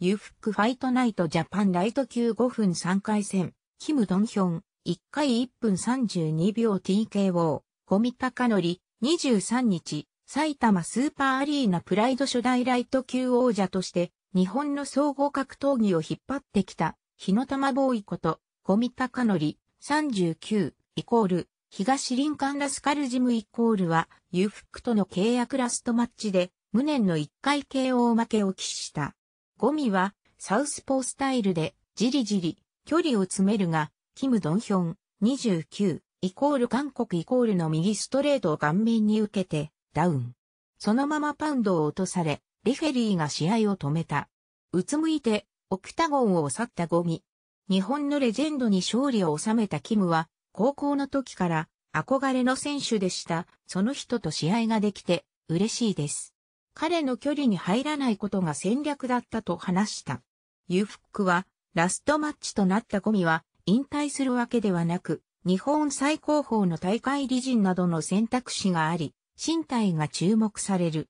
ユフックファイトナイトジャパンライト級5分3回戦、キム・ドンヒョン、1回1分32秒 TKO、コミタカノリ、23日、埼玉スーパーアリーナプライド初代ライト級王者として、日本の総合格闘技を引っ張ってきた、日の玉ボーイこと、コミタカノリ、39、イコール、東林間ラスカルジムイコールは、ユフックとの契約ラストマッチで、無念の1回 KO 負けを喫した。ゴミはサウスポースタイルでじりじり距離を詰めるが、キム・ドンヒョン29イコール韓国イコールの右ストレートを顔面に受けてダウン。そのままパウンドを落とされ、リフェリーが試合を止めた。うつむいてオクタゴンを去ったゴミ。日本のレジェンドに勝利を収めたキムは、高校の時から憧れの選手でした。その人と試合ができて嬉しいです。彼の距離に入らないことが戦略だったと話した。裕福ックは、ラストマッチとなったゴミは、引退するわけではなく、日本最高峰の大会理人などの選択肢があり、身体が注目される。